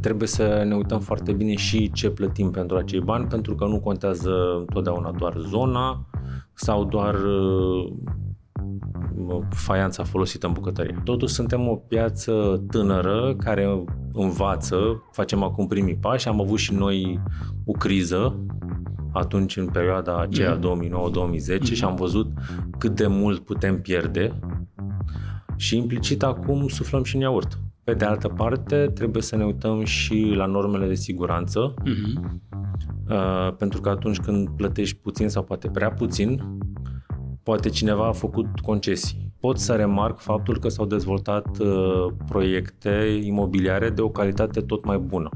trebuie să ne uităm foarte bine și ce plătim pentru acei bani, pentru că nu contează întotdeauna doar zona sau doar uh, faianța folosită în bucătărie. Totuși suntem o piață tânără care învață, facem acum primii pași, am avut și noi o criză atunci în perioada aceea 2009-2010 mm-hmm. Mhm. și am văzut cât de mult putem pierde și implicit acum suflăm și în iaurt. Pe de altă parte, trebuie să ne uităm și la normele de siguranță, uh-huh. uh, pentru că atunci când plătești puțin sau poate prea puțin, poate cineva a făcut concesii. Pot să remarc faptul că s-au dezvoltat uh, proiecte imobiliare de o calitate tot mai bună.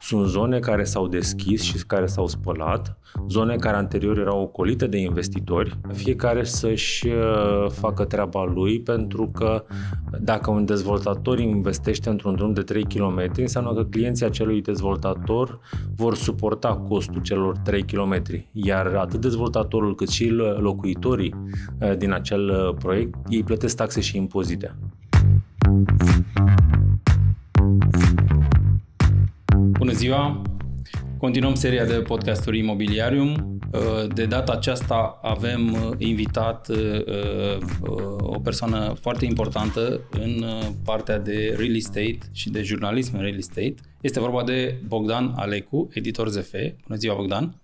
Sunt zone care s-au deschis și care s-au spălat, zone care anterior erau ocolite de investitori, fiecare să-și uh, facă treaba lui pentru că dacă un dezvoltator investește într-un drum de 3 km, înseamnă că clienții acelui dezvoltator vor suporta costul celor 3 km, iar atât dezvoltatorul cât și locuitorii uh, din acel uh, proiect, ei plătesc taxe și impozite. ziua! Continuăm seria de podcasturi Imobiliarium. Uh, de data aceasta avem uh, invitat uh, o persoană foarte importantă în partea de real estate și de jurnalism în real estate. Este vorba de Bogdan Alecu, editor ZF. Bună ziua, Bogdan!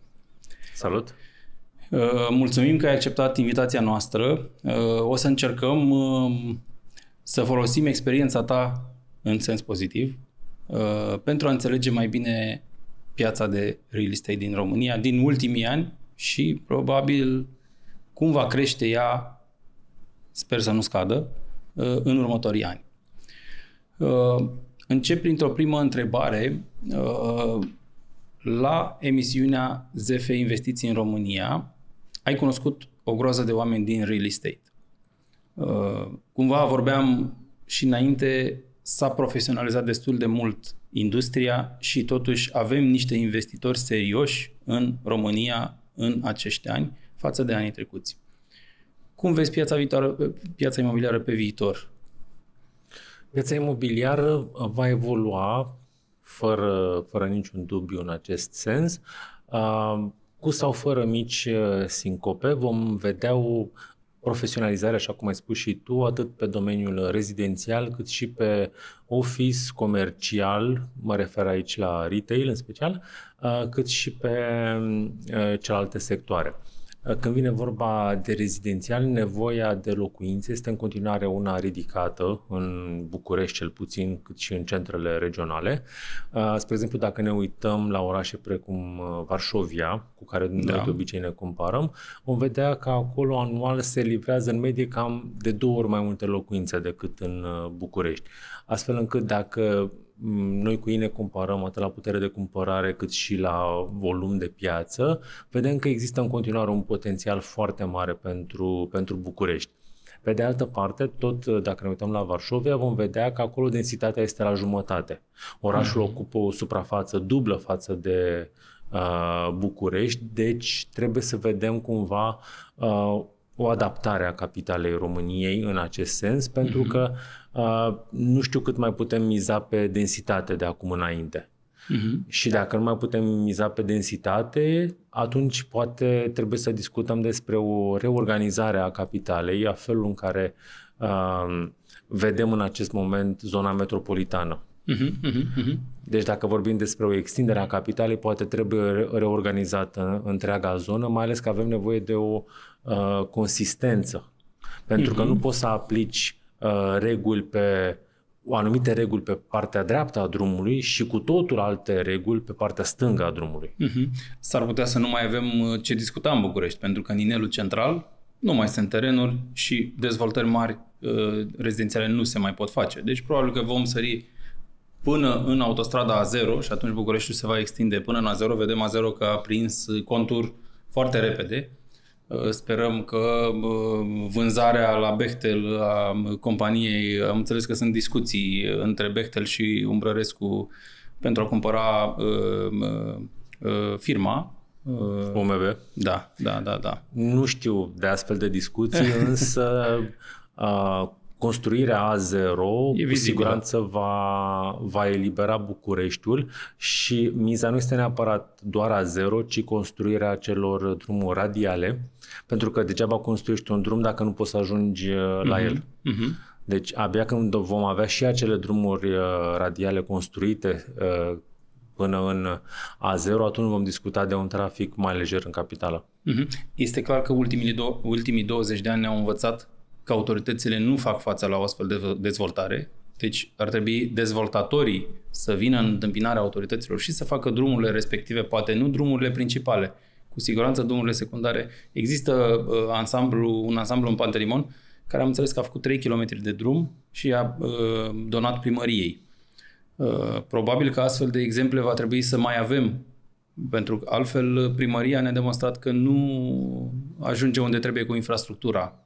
Salut! Mulțumim că ai acceptat invitația noastră. O să încercăm să folosim experiența ta în sens pozitiv Uh, pentru a înțelege mai bine piața de real estate din România din ultimii ani și probabil cum va crește ea, sper să nu scadă, uh, în următorii ani. Uh, încep printr-o primă întrebare. La emisiunea ZF Investiții în România ai cunoscut o groază de oameni din real estate. Cumva vorbeam și înainte s-a profesionalizat destul de mult industria și totuși avem niște investitori serioși în România în acești ani față de anii trecuți. Cum vezi piața, viitoare, piața imobiliară pe viitor? Piața imobiliară va evolua fără, fără niciun dubiu în acest sens. Ah, cu sau fără mici eh, sincope vom vedea o profesionalizare, așa cum ai spus și tu, atât pe domeniul rezidențial, cât și pe office comercial, mă refer aici la retail în special, uh, cât și pe uh, celelalte sectoare. Când vine vorba de rezidențial, nevoia de locuințe este în continuare una ridicată în București cel puțin, cât și în centrele regionale. Uh, spre exemplu, dacă ne uităm la orașe precum uh, Varșovia, cu care da. de obicei ne comparăm, vom vedea că acolo anual se livrează în medie cam de două ori mai multe locuințe decât în uh, București. Astfel încât dacă Mm, noi cu ei ne comparăm atât la putere de cumpărare cât și la volum de piață, vedem că există în continuare un potențial foarte mare pentru, pentru București. Pe de altă parte, tot dacă ne uităm la Varșovia, vom vedea că acolo densitatea este la jumătate. Orașul mm-hmm. ocupă o suprafață dublă față de uh, București, deci trebuie să vedem cumva uh, o adaptare a capitalei României în acest sens, pentru mhm. că nu știu cât mai putem miza pe densitate de acum înainte. Mhm. Și dacă nu mai putem miza pe densitate, atunci poate trebuie să discutăm despre o reorganizare a capitalei, a felul în care uh, vedem în acest moment zona metropolitană. Mhm, deci dacă vorbim despre o extindere a capitalei, poate trebuie reorganizată întreaga zonă, mai ales că avem nevoie de o uh, Uh, consistență. Pentru mm-hmm. că mhm. nu poți să aplici uh, reguli pe anumite reguli pe partea dreaptă a drumului și cu totul alte reguli pe partea stângă a drumului. Mm-hmm. S-ar putea să nu mai avem uh, ce discuta în București, pentru că în inelul central nu mai sunt terenuri și dezvoltări mari uh, rezidențiale nu se mai pot face. Deci probabil că vom sări până în autostrada A0 și atunci Bucureștiul se va extinde până în A0. Vedem A0 că a prins contur foarte repede Uh, sperăm că uh, vânzarea la Bechtel a companiei, am înțeles că sunt discuții între Bechtel și Umbrărescu pentru a cumpăra uh, firma. OMV? Da, da, da, da. Nu știu de astfel de discuții, însă construirea A0 e cu siguranță va, va elibera Bucureștiul și miza nu este neapărat doar A0, ci construirea celor drumuri radiale, pentru că degeaba construiești un drum dacă nu poți să ajungi mm-hmm. la mhm, el. Mm-hmm. Deci abia când vom avea și acele drumuri uh, radiale construite uh, până în A0, atunci vom discuta de un trafic mai lejer în capitală. Mhm. Este clar că ultimii, do- ultimii 20 de ani ne-au învățat că autoritățile nu fac față la o astfel de dezvoltare, deci ar trebui dezvoltatorii să vină în întâmpinarea autorităților și să facă drumurile respective, poate nu drumurile principale, cu siguranță drumurile secundare. Există uh, ansamblu, un ansamblu în Pantelimon care am înțeles că a făcut 3 km de drum și a uh, donat primăriei. Uh, probabil că astfel de exemple va trebui să mai avem, pentru că altfel uh, primăria ne-a demonstrat că nu ajunge unde trebuie cu infrastructura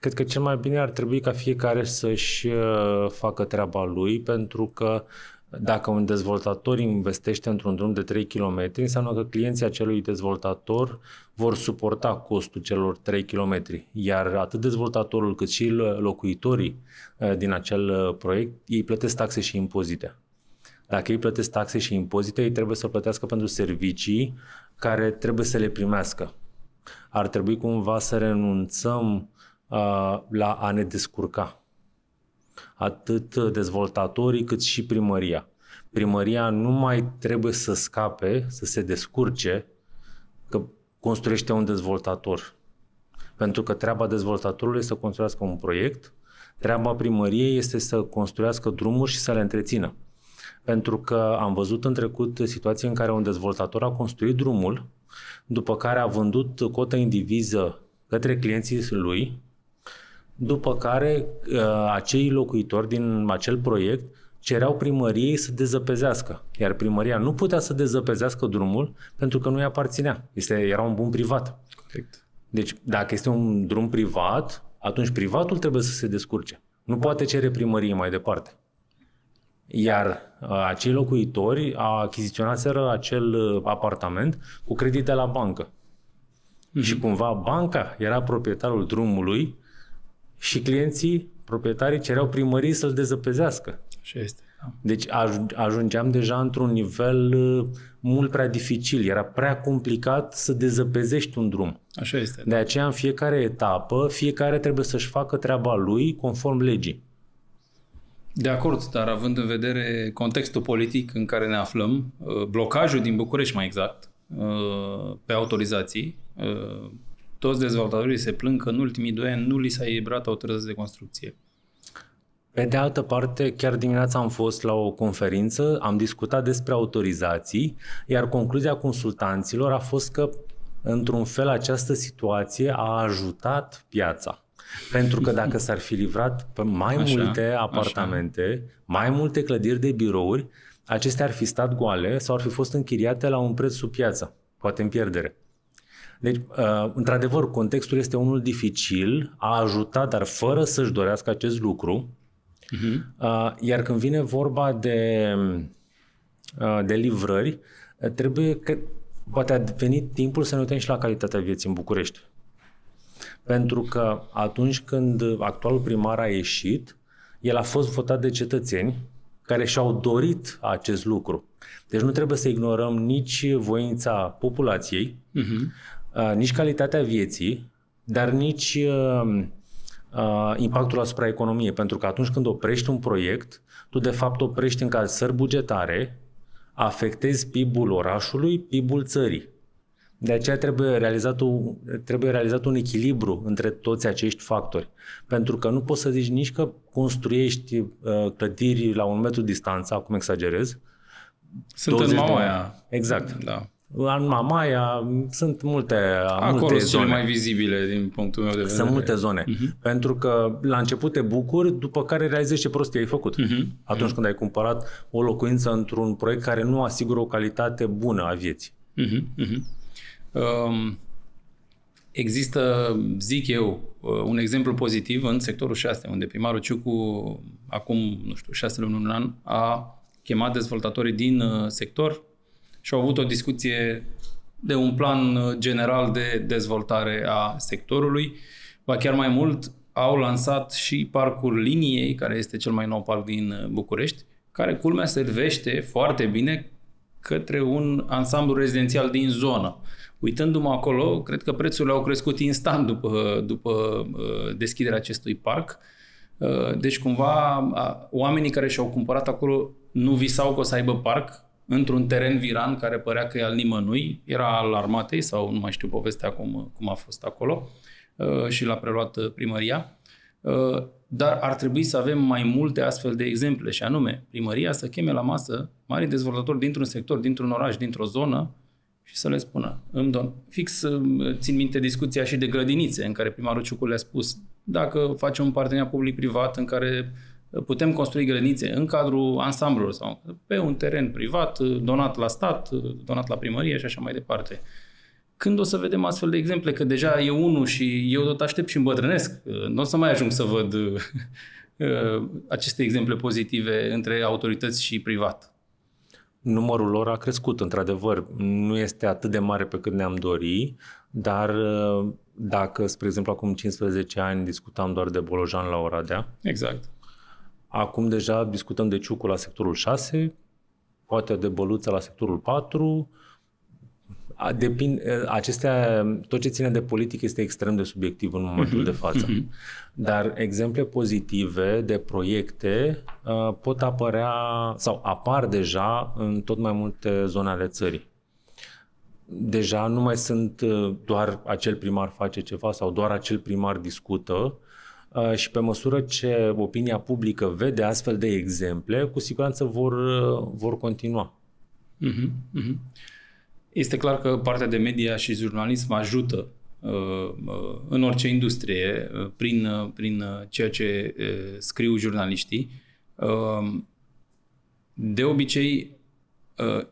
cred că cel mai bine ar trebui ca fiecare să-și uh, facă treaba lui, pentru că dacă un dezvoltator investește într-un drum de 3 km, înseamnă că clienții acelui dezvoltator vor suporta costul celor 3 km, iar atât dezvoltatorul cât și locuitorii uh, din acel uh, proiect, ei plătesc taxe și impozite. Dacă ei plătesc taxe și impozite, ei trebuie să plătească pentru servicii care trebuie să le primească. Ar trebui cumva să renunțăm Uh, la a ne descurca. Atât dezvoltatorii cât și primăria. Primăria nu mai trebuie să scape, să se descurce că construiește un dezvoltator. Pentru că treaba dezvoltatorului este să construiască un proiect, treaba primăriei este să construiască drumuri și să le întrețină. Pentru că am văzut în trecut situații în care un dezvoltator a construit drumul, după care a vândut cotă indiviză către clienții lui, după care uh, acei locuitori din acel proiect cereau primăriei să dezăpezească, iar primăria nu putea să dezăpezească drumul pentru că nu îi aparținea. Este, era un bun privat. Corect. Deci, dacă este un drum privat, atunci privatul trebuie să se descurce. Nu poate cere primărie mai departe. Iar uh, acei locuitori achiziționaseră acel uh, apartament cu credite la bancă. Mm-hmm. Și cumva banca era proprietarul drumului și clienții, proprietarii, cereau primării să-l dezăpezească. Și este. Da. Deci ajungeam deja într-un nivel uh, mult prea dificil, era prea complicat să dezăpezești un drum. Așa este. De da. aceea, în fiecare etapă, fiecare trebuie să-și facă treaba lui conform legii. De acord, dar având în vedere contextul politic în care ne aflăm, uh, blocajul din București mai exact, uh, pe autorizații, toți dezvoltatorii se plâng că în ultimii doi ani nu li s-a eliberat autorități de construcție. Pe de altă parte, chiar dimineața am fost la o conferință, am discutat despre autorizații, iar concluzia consultanților a fost că, într-un fel, această situație a ajutat piața. Pentru că dacă s-ar fi livrat mai așa, multe apartamente, așa. mai multe clădiri de birouri, acestea ar fi stat goale sau ar fi fost închiriate la un preț sub piață, poate în pierdere. Deci, uh, într-adevăr, contextul este unul dificil, a ajutat, dar fără să-și dorească acest lucru. Uh-huh. Iar când vine vorba de, uh, de livrări, uh, trebuie că poate a venit timpul să ne uităm și la calitatea vieții în București. Pentru că atunci când actualul primar a ieșit, el a fost votat de cetățeni care și-au dorit acest lucru. Deci nu trebuie să ignorăm nici voința populației, uh-huh. Uh, nici calitatea vieții, dar nici uh, uh, impactul asupra economiei. Pentru că atunci când oprești un proiect, tu de fapt oprești încalțări bugetare, afectezi PIB-ul orașului, PIB-ul țării. De aceea trebuie realizat, un, trebuie realizat un echilibru între toți acești factori. Pentru că nu poți să zici nici că construiești uh, clădiri la un metru distanță, acum exagerez. Sunt în aia. Exact. Da la Mamaia, sunt multe Acolo multe sunt zone. cele mai vizibile din punctul meu de vedere. Sunt multe zone. Uh-huh. Pentru că la început te bucuri, după care realizezi ce prostie ai făcut. Uh-huh. Atunci uh-huh. când ai cumpărat o locuință într-un proiect care nu asigură o calitate bună a vieții. Uh-huh. Uh-huh. Um, există, zic eu, uh, un exemplu pozitiv în sectorul 6, unde primarul Ciucu, acum, nu știu, 6 luni, un an, a chemat dezvoltatorii din uh, sector și au avut o discuție de un plan uh, general de dezvoltare a sectorului. Ba chiar mai mult, au lansat și parcul liniei, care este cel mai nou parc din uh, București, care culmea servește foarte bine către un ansamblu rezidențial din zonă. Uitându-mă acolo, cred că prețurile au crescut instant după, după uh, deschiderea acestui parc. Deci, cumva, oamenii care și-au cumpărat acolo nu visau că o să aibă parc, într-un teren viran care părea că e al nimănui, era al armatei sau nu mai știu povestea cum, cum a fost acolo uh, și l-a preluat uh, primăria. Uh, dar ar trebui să avem mai multe astfel de exemple și anume primăria să cheme la masă mari dezvoltatori dintr-un sector, dintr-un oraș, dintr-o zonă și să le spună, îmi don. Fix țin minte discuția și de grădinițe în care primarul Ciucul le-a spus, dacă facem un parteneriat public-privat în care putem construi grădinițe în cadrul ansamblului sau pe un teren privat, donat la stat, donat la primărie și așa mai departe. Când o să vedem astfel de exemple, că deja e unul și eu tot aștept și îmbătrânesc, nu o să mai ajung să văd aceste exemple pozitive între autorități și privat. Numărul lor a crescut, într-adevăr. Nu este atât de mare pe cât ne-am dori, dar dacă, spre exemplu, acum 15 ani discutam doar de Bolojan la Oradea, exact Acum deja discutăm de ciucul la sectorul 6, poate de băluță la sectorul 4. depind, acestea, tot ce ține de politică este extrem de subiectiv în momentul uh-huh, de față. Uh-huh. Dar exemple pozitive de proiecte uh, pot apărea sau apar deja în tot mai multe zone ale țării deja nu mai sunt doar acel primar face ceva sau doar acel primar discută, Uh, și pe măsură ce opinia publică vede astfel de exemple, cu siguranță vor, uh, vor continua. Uh-huh, uh-huh. Este clar că partea de media și jurnalism ajută uh, în orice industrie, prin, prin ceea ce scriu jurnaliștii. De obicei,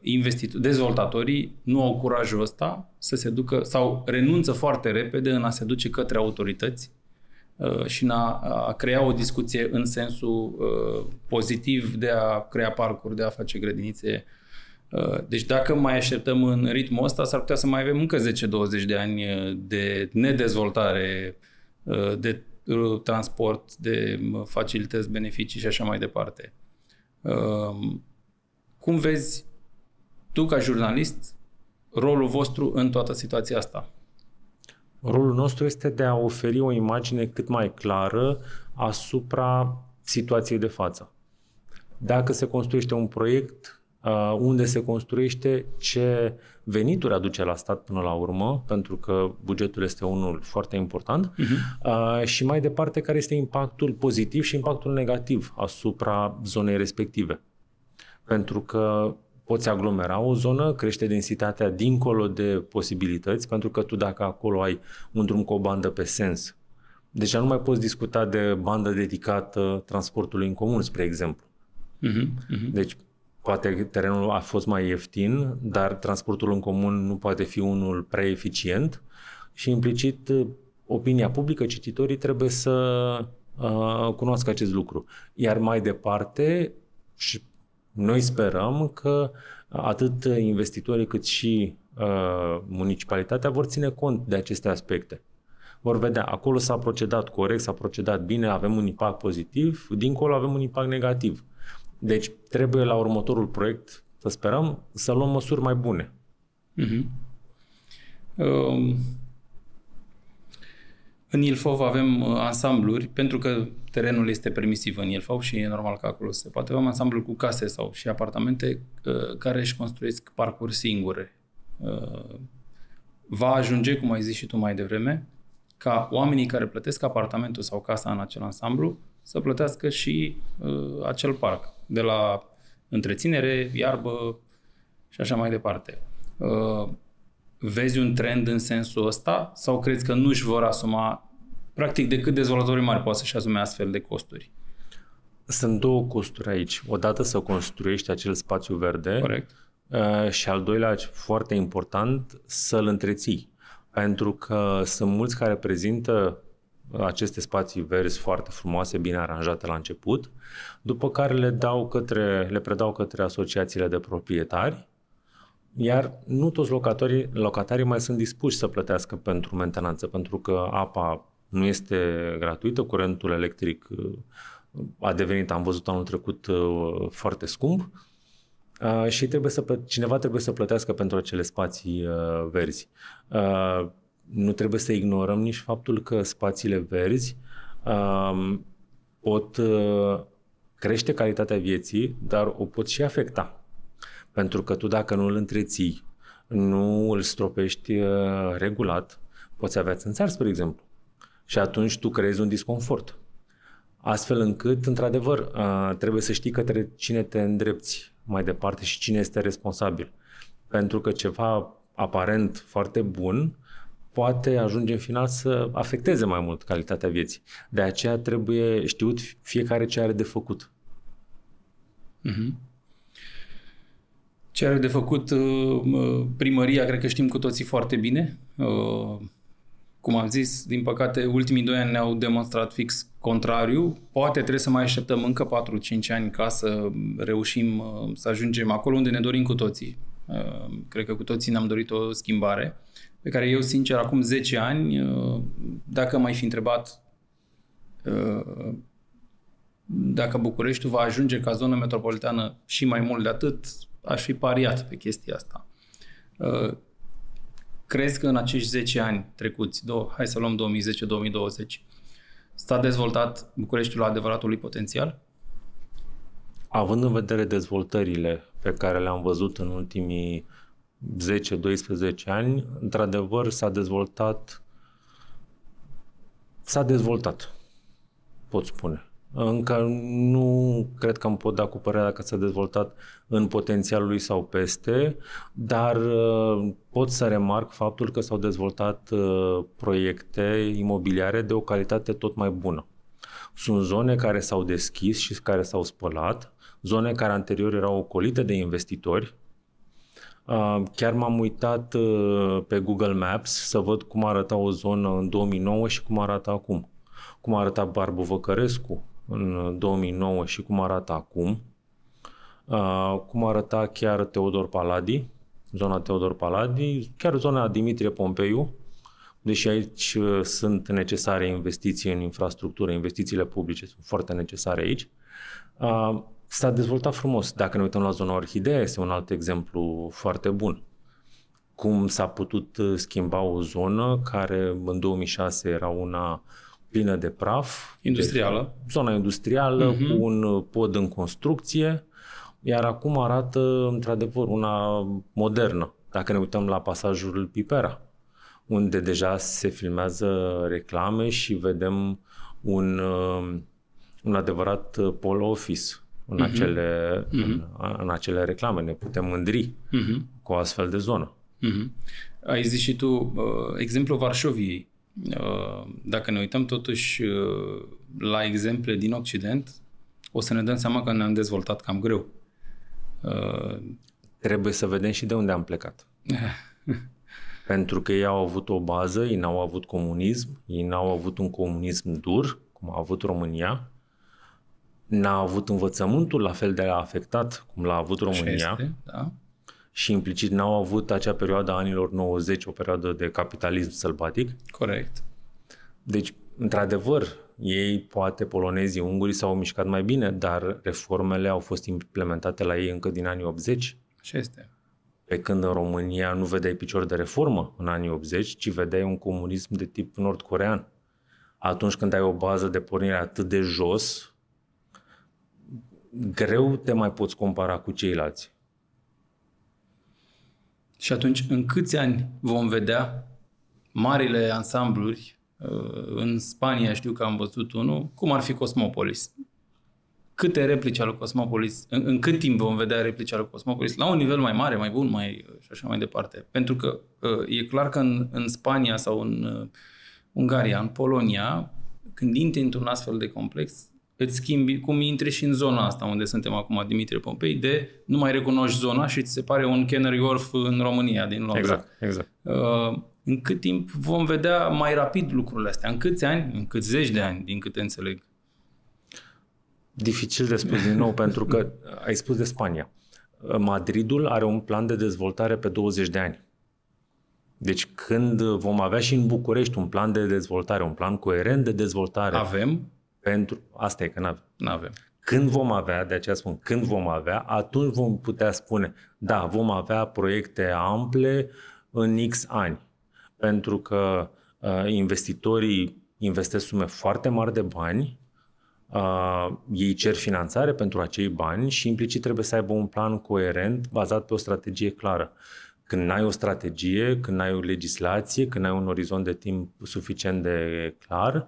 investitor, dezvoltatorii nu au curajul ăsta să se ducă sau renunță foarte repede în a se duce către autorități Uh, și în a, a crea o discuție în sensul uh, pozitiv de a crea parcuri, de a face grădinițe. Uh, deci dacă mai așteptăm în ritmul ăsta, s-ar putea să mai avem încă 10-20 de ani de nedezvoltare, de transport, de facilități, beneficii și așa mai departe. Cum vezi tu ca jurnalist rolul vostru în toată situația asta? Rolul nostru este de a oferi o imagine cât mai clară asupra situației de față. Dacă se construiește un proiect, uh, unde se construiește, ce venituri aduce la stat până la urmă, pentru că bugetul este unul foarte important, uh-huh. și mai departe, care este impactul pozitiv și impactul negativ asupra zonei respective. Pentru că poți aglomera o zonă, crește densitatea dincolo de posibilități, pentru că tu dacă acolo ai un drum cu o bandă pe sens, deja nu mai poți discuta de bandă dedicată transportului în comun, spre exemplu. Uh-huh, uh-huh. Deci, poate terenul a fost mai ieftin, dar transportul în comun nu poate fi unul prea eficient și implicit opinia publică, cititorii trebuie să uh, cunoască acest lucru. Iar mai departe, și noi sperăm că atât investitorii cât și uh, municipalitatea vor ține cont de aceste aspecte. Vor vedea, acolo s-a procedat corect, s-a procedat bine, avem un impact pozitiv, dincolo avem un impact negativ. Deci trebuie la următorul proiect, să sperăm, să luăm măsuri mai bune. Uh-huh. Um, în Ilfov avem uh, ansambluri, pentru că terenul este permisiv în Ilfau și e normal că acolo se poate. un ansamblu cu case sau și apartamente uh, care își construiesc parcuri singure. Uh, va ajunge, cum ai zis și tu mai devreme, ca oamenii care plătesc apartamentul sau casa în acel ansamblu să plătească și uh, acel parc, de la întreținere, iarbă și așa mai departe. Vezi un trend în sensul ăsta sau crezi că nu își vor asuma Practic, de cât dezvoltatorii mari poate să-și asume astfel de costuri. Sunt două costuri aici. Odată să construiești acel spațiu verde Corect. Uh, și al doilea, foarte important, să-l întreții. Pentru că sunt mulți care prezintă aceste spații verzi foarte frumoase, bine aranjate la început, după care le, dau către, le predau către asociațiile de proprietari, iar nu toți locatorii, locatarii mai sunt dispuși să plătească pentru mentenanță, pentru că apa nu este gratuită, curentul electric uh, a devenit, am văzut anul trecut, uh, foarte scump uh, și trebuie să, cineva trebuie să plătească pentru acele spații verzi. Nu trebuie să ignorăm nici faptul că spațiile verzi um, pot crește calitatea vieții, dar o pot și afecta. Pentru că tu dacă nu îl întreții, nu îl stropești regulat, poți avea țânțari, spre exemplu. Și atunci tu creezi un disconfort. Astfel încât, într-adevăr, trebuie să știi către cine te îndrepți mai departe și cine este responsabil. Pentru că ceva aparent foarte bun poate ajunge în final să afecteze mai mult calitatea vieții. De aceea trebuie știut fiecare ce are de făcut. Mm-hmm ce are de făcut uh, primăria, cred că știm cu toții foarte bine. Uh, cum am zis, din păcate, ultimii doi ani ne-au demonstrat fix contrariu. Poate trebuie să mai așteptăm încă 4-5 ani ca să reușim uh, să ajungem acolo unde ne dorim cu toții. Uh, cred că cu toții ne-am dorit o schimbare pe care eu, sincer, acum 10 ani, uh, dacă m-ai fi întrebat dacă Bucureștiul va ajunge ca zonă metropolitană și mai mult de atât, aș fi pariat pe chestia asta crezi că în acești 10 ani trecuți, do, hai să luăm 2010-2020, s-a dezvoltat Bucureștiul la adevăratul lui potențial? Având în vedere dezvoltările pe care le-am văzut în ultimii 10-12 ani, într-adevăr s-a dezvoltat s-a dezvoltat, pot spune încă nu cred că îmi pot da cu părerea dacă s-a dezvoltat în potențialul lui sau peste, dar uh, pot să remarc faptul că s-au dezvoltat uh, proiecte imobiliare de o calitate tot mai bună. Sunt zone care s-au deschis și care s-au spălat, zone care anterior erau ocolite de investitori. Uh, chiar m-am uitat pe Google Maps să văd cum arăta o zonă în 2009 și cum arată acum. Cum arăta Barbu Văcărescu, în 2009 uh, și cum arată acum. Uh, cum arăta chiar Teodor Paladi, zona Teodor Paladi, chiar zona Dimitrie Pompeiu, deși aici uh, sunt necesare investiții în infrastructură, investițiile publice sunt foarte necesare aici. Uh, s-a dezvoltat frumos. Dacă ne uităm la zona orhidee este un alt exemplu foarte bun. Cum s-a putut uh, schimba o zonă care în 2006 era una uh, plină de praf. Deci industrială. Deci, zona industrială, uh-huh. Mhm. cu un pod în construcție, iar acum arată, într-adevăr, una modernă. Dacă ne uităm la pasajul Pipera, unde deja se filmează reclame și vedem un, uh, un adevărat uh, pol office în, uh-huh. acele, uh-huh. În, în acele reclame. Ne putem mândri uh-huh. cu o astfel de zonă. Uh-huh. Ai zis și tu uh, exemplu Varșoviei Uh, dacă ne uităm totuși uh, la exemple din Occident, o să ne dăm seama că ne-am dezvoltat cam greu. Uh, Trebuie să vedem și de unde am plecat. Pentru că ei au avut o bază, ei n-au avut comunism, ei n-au avut un comunism dur, cum a avut România, n-a avut învățământul la fel de afectat cum l-a avut România. este, da și implicit n-au avut acea perioadă a anilor 90, o perioadă de capitalism sălbatic. Corect. Deci, într-adevăr, ei, poate polonezii, ungurii s-au mișcat mai bine, dar reformele au fost implementate la ei încă din anii 80. Așa este. Pe când în România nu vedeai picior de reformă în anii 80, ci vedeai un comunism de tip nord-corean. Atunci când ai o bază de pornire atât de jos, greu te mai poți compara cu ceilalți. Și atunci, în câți ani vom vedea marile ansambluri? Uh, în Spania știu că am văzut unul, cum ar fi Cosmopolis. Câte replici al Cosmopolis, în, în cât timp vom vedea replici al Cosmopolis, la un nivel mai mare, mai bun, mai și așa mai departe. Pentru că uh, e clar că în, în Spania sau în uh, Ungaria, în Polonia, când intri într-un astfel de complex, îți schimbi, cum intri și în zona da. asta unde suntem acum, Dimitri Pompei, de nu mai recunoști zona și ți se pare un Canary Wharf în România, din Londra. Exact, exact. Uh, în cât timp vom vedea mai rapid lucrurile astea? În câți ani? În câți zeci de ani, din câte înțeleg? Dificil de spus din nou, pentru că ai spus de Spania. Madridul are un plan de dezvoltare pe 20 de ani. Deci când vom avea și în București un plan de dezvoltare, un plan coerent de dezvoltare. Avem, pentru, asta e că nu avem N-avem. Când vom avea, de aceea spun, când vom avea, atunci vom putea spune, da, vom avea proiecte ample în X ani. Pentru că uh, investitorii investesc sume foarte mari de bani, uh, ei cer finanțare pentru acei bani și implicit trebuie să aibă un plan coerent bazat pe o strategie clară. Când n-ai o strategie, când n-ai o legislație, când n-ai un orizont de timp suficient de clar,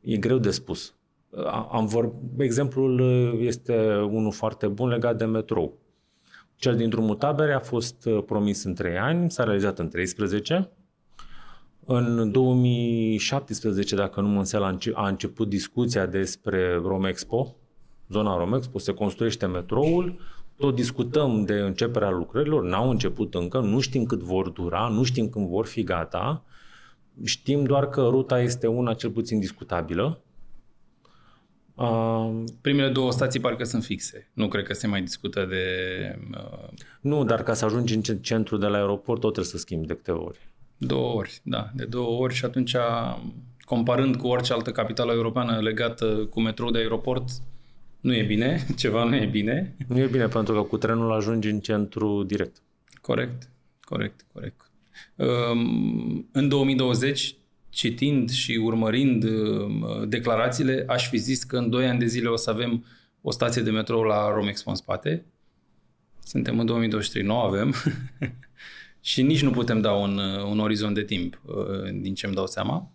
e greu de spus. Am vorb... Exemplul uh, este unul foarte bun legat de metrou. Cel din drumul tabere a fost uh, promis în 3 ani, s-a realizat în 13. În 2017, dacă nu mă înțel, a început discuția despre Romexpo, zona Romexpo, se construiește metroul, tot discutăm de începerea lucrărilor, n-au început încă, nu știm cât vor dura, nu știm când vor fi gata, știm doar că ruta este una cel puțin discutabilă, Uh, primele două stații parcă sunt fixe. Nu cred că se mai discută de... Uh, nu, dar ca să ajungi în centru de la aeroport, tot trebuie să schimbi de câte ori. Două ori, da. De două ori și atunci, comparând cu orice altă capitală europeană legată cu metrou de aeroport, nu e bine, ceva nu e bine. Nu e bine pentru că cu trenul ajungi în centru direct. Corect, corect, corect. Um, în 2020 citind și urmărind uh, declarațiile, aș fi zis că în 2 ani de zile o să avem o stație de metrou la Romexpo în spate. Suntem în 2023, nu avem. și nici nu putem da un, uh, un orizont de timp, uh, din ce îmi dau seama.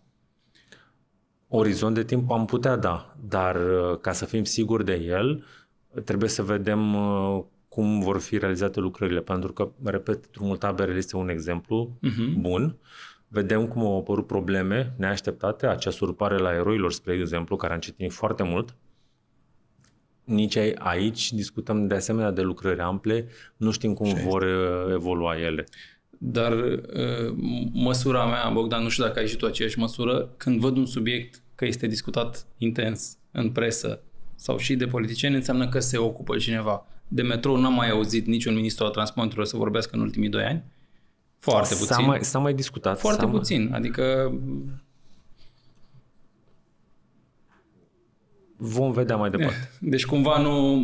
Orizont de timp am putea da, dar ca să fim siguri de el, trebuie să vedem cum vor fi realizate lucrările, pentru că, repet, drumul taberelor este un exemplu uh-huh. bun. Uh, Vedem cum au apărut probleme neașteptate, acea surpare la eroilor, spre exemplu, care a încetinit foarte mult. Nici aici discutăm de asemenea de lucrări ample, nu știm cum Ce vor uh, evolua ele. Dar uh, măsura mea, Bogdan, nu știu dacă ai și tu aceeași măsură, când văd un subiect că este discutat intens în presă sau și de politicieni, înseamnă că se ocupă cineva. De metrou n-am mai auzit niciun ministru al transporturilor să vorbească în ultimii doi ani foarte puțin. S-a mai, s-a mai discutat. Foarte s-a puțin, mai... adică... Vom vedea mai departe. Eh, deci cumva nu...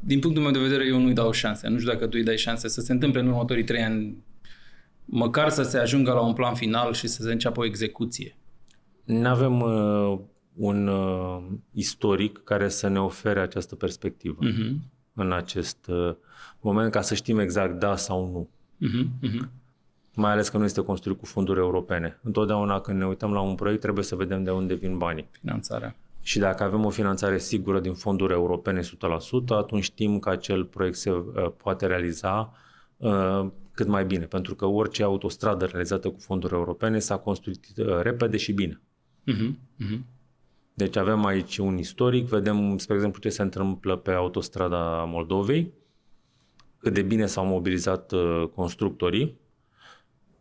Din punctul meu de vedere eu nu-i dau șanse. Nu știu dacă tu îi dai șanse să se întâmple în următorii trei ani măcar să se ajungă la un plan final și să se înceapă o execuție. Nu avem uh, un uh, istoric care să ne ofere această perspectivă uh-huh. în acest uh, moment ca să știm exact da sau nu. Uh-huh. Uh-huh mai ales că nu este construit cu fonduri europene. Întotdeauna când ne uităm la un proiect trebuie să vedem de unde vin banii. Finanțarea. Și dacă avem o finanțare sigură din fonduri europene 100%, atunci știm că acel proiect se uh, poate realiza uh, cât mai bine, pentru că orice autostradă realizată cu fonduri europene s-a construit uh, repede și bine. Uh-huh. Uh-huh. Deci avem aici un istoric, vedem, spre exemplu, ce se întâmplă pe autostrada Moldovei, cât de bine s-au mobilizat uh, constructorii,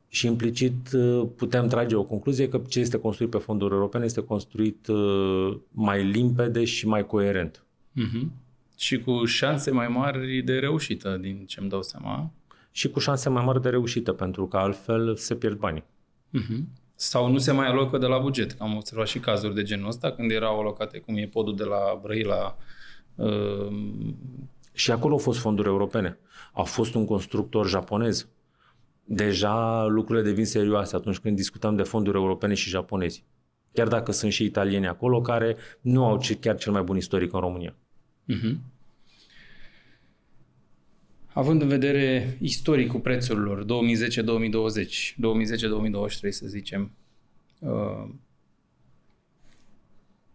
și implicit uh, putem trage o concluzie că ce este construit pe fonduri europene este construit uh, mai limpede și mai coerent. Mm-hmm. Și cu șanse mai mari de reușită, din ce îmi dau seama. Și cu șanse mai mari de reușită, pentru că altfel se pierd banii. Mm-hmm. Sau nu se mai alocă de la buget. Am observat și cazuri de genul ăsta, când erau alocate, cum e podul de la Brăila, uh... și acolo au fost fonduri europene. A fost un constructor japonez deja lucrurile devin serioase atunci când discutăm de fonduri europene și japonezi. Chiar dacă sunt și italieni acolo care nu au chiar cel mai bun istoric în România. Uh-huh. Având în vedere istoricul prețurilor, 2010-2020, 2010-2023 să zicem, uh,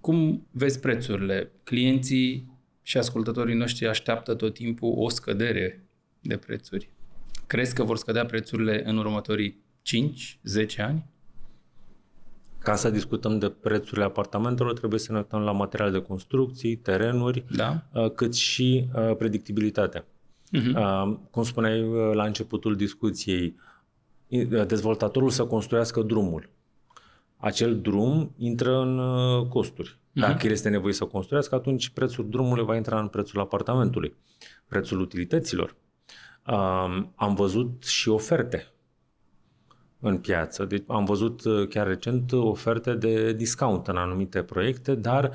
cum vezi prețurile? Clienții și ascultătorii noștri așteaptă tot timpul o scădere de prețuri. Crezi că vor scădea prețurile în următorii 5-10 ani? Ca să discutăm de prețurile apartamentelor, trebuie să ne uităm la materiale de construcții, terenuri, da. Uh, cât și uh, predictibilitatea. Mhm. Uh-huh. Cum spuneai uh, la începutul discuției, dezvoltatorul să construiască drumul. Acel drum intră în costuri. Mhm. Dacă uh-huh. el este nevoie să construiască, atunci prețul drumului va intra în prețul apartamentului, prețul utilităților, Um, am văzut și oferte în piață. Deci am văzut uh, chiar recent oferte de discount în anumite proiecte, dar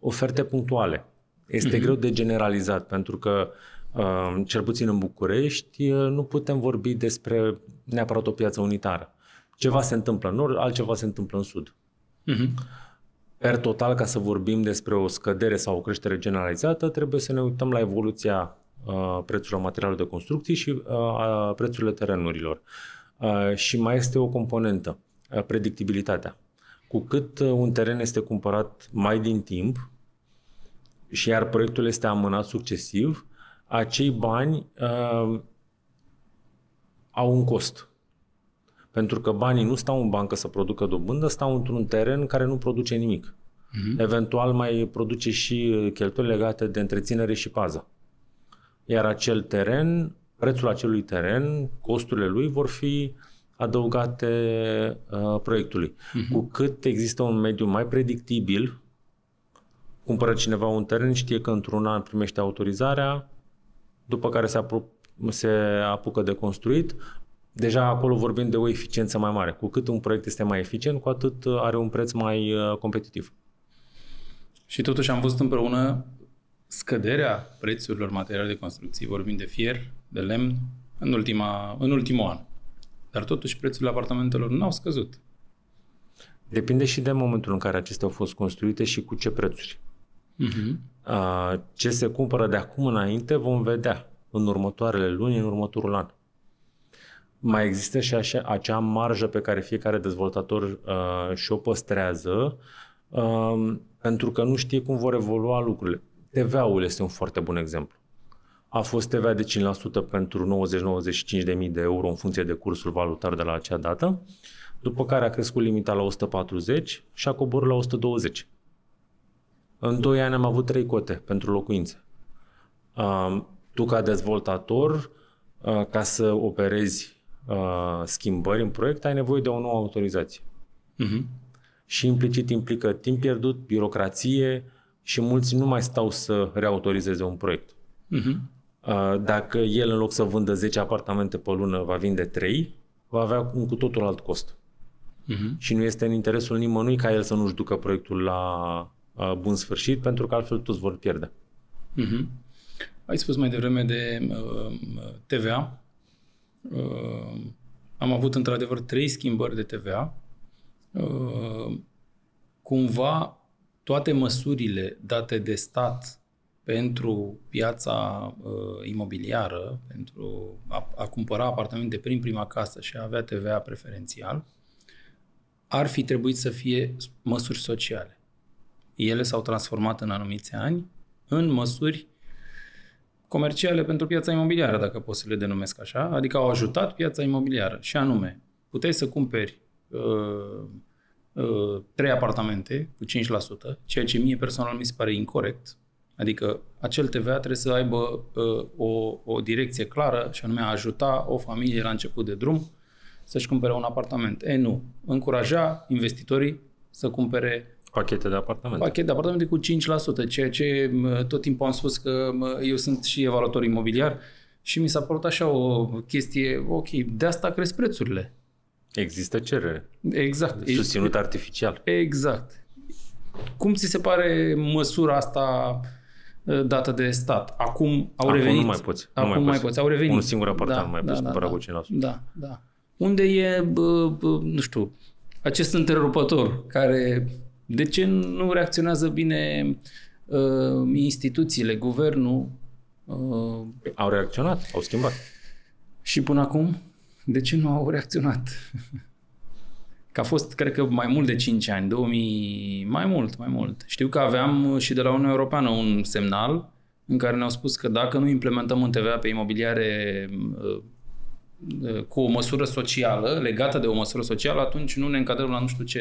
oferte punctuale. Este mm-hmm. greu de generalizat pentru că um, cel puțin în București uh, nu putem vorbi despre neapărat o piață unitară. Ceva se întâmplă în nord, altceva se întâmplă în sud. Mm-hmm. Per total, ca să vorbim despre o scădere sau o creștere generalizată, trebuie să ne uităm la evoluția Uh, prețurile materialelor de construcții și uh, a prețurile terenurilor. Uh, și mai este o componentă, predictibilitatea. Cu cât un teren este cumpărat mai din timp și iar proiectul este amânat succesiv, acei bani au un cost. Pentru că banii nu stau în bancă să producă dobândă, stau într-un teren care nu produce nimic. Uh-huh. Eventual mai produce și cheltuieli legate de întreținere și pază iar acel teren, prețul acelui teren, costurile lui vor fi adăugate uh, proiectului. Uh-huh. Cu cât există un mediu mai predictibil, cumpără cineva un teren, știe că într-un an primește autorizarea, după care se, apro- se apucă de construit, deja acolo vorbim de o eficiență mai mare. Cu cât un proiect este mai eficient, cu atât are un preț mai uh, competitiv. Și totuși am văzut împreună scăderea prețurilor materiale de construcții, vorbim de fier, de lemn, în, ultima, în ultimul an. Dar totuși prețurile apartamentelor nu au scăzut. Depinde și de momentul în care acestea au fost construite și cu ce prețuri. Uh-huh. Ce se cumpără de acum înainte vom vedea în următoarele luni, în următorul an. Mai există și așa, acea marjă pe care fiecare dezvoltator uh, și-o păstrează uh, pentru că nu știe cum vor evolua lucrurile. TVA-ul este un foarte bun exemplu. A fost TVA de 5% pentru 90-95 de mii de euro în funcție de cursul valutar de la acea dată, după care a crescut limita la 140 și a coborât la 120. În 2 ani am avut 3 cote pentru locuințe. Tu ca dezvoltator, ca să operezi schimbări în proiect, ai nevoie de o nouă autorizație. Uh-huh. Și implicit implică timp pierdut, birocrație, și mulți nu mai stau să reautorizeze un proiect. Uh-huh. Dacă el, în loc să vândă 10 apartamente pe lună, va vinde 3, va avea un cu totul alt cost. Uh-huh. Și nu este în interesul nimănui ca el să nu-și ducă proiectul la uh, bun sfârșit, pentru că altfel toți vor pierde. Uh-huh. Ai spus mai devreme de uh, TVA. Uh, am avut într-adevăr trei schimbări de TVA. Uh, cumva toate măsurile date de stat pentru piața uh, imobiliară, pentru a, a cumpăra apartamente prin prima casă și a avea TVA preferențial, ar fi trebuit să fie măsuri sociale. Ele s-au transformat în anumiți ani în măsuri comerciale pentru piața imobiliară, dacă pot să le denumesc așa, adică au ajutat piața imobiliară. Și anume, puteai să cumperi uh, Uh, trei apartamente cu 5%, ceea ce mie personal mi se pare incorrect. Adică acel TVA trebuie să aibă uh, o, o direcție clară și anume a ajuta o familie la început de drum să-și cumpere un apartament. E, nu. Încuraja investitorii să cumpere Pachete de apartamente. Pachete de apartamente cu 5%, ceea ce uh, tot timpul am spus că eu sunt și evaluator imobiliar și mi s-a părut așa o chestie, ok, de asta cresc prețurile. Există cerere. Exact. Susținut artificial. Exact. Cum ți se pare măsura asta uh, dată de stat? Acum au acum revenit. nu mai poți. Acum nu mai, poți. mai poți. Au revenit. Un singur apartament da, mai da, poți da, cumpăra da, cu 5%. Da, da. Unde e, bă, bă, nu știu, acest întrerupător care... De ce nu reacționează bine uh, instituțiile, guvernul? Uh, au reacționat, au schimbat. Și până acum? de ce nu au reacționat? Că a fost, cred că, mai mult de 5 ani, 2000, mai mult, mai mult. Știu că aveam și de la Uniunea Europeană un semnal în care ne-au spus că dacă nu implementăm un TVA pe imobiliare uh, uh, cu o măsură socială, legată de o măsură socială, atunci nu ne încadrăm la nu știu ce...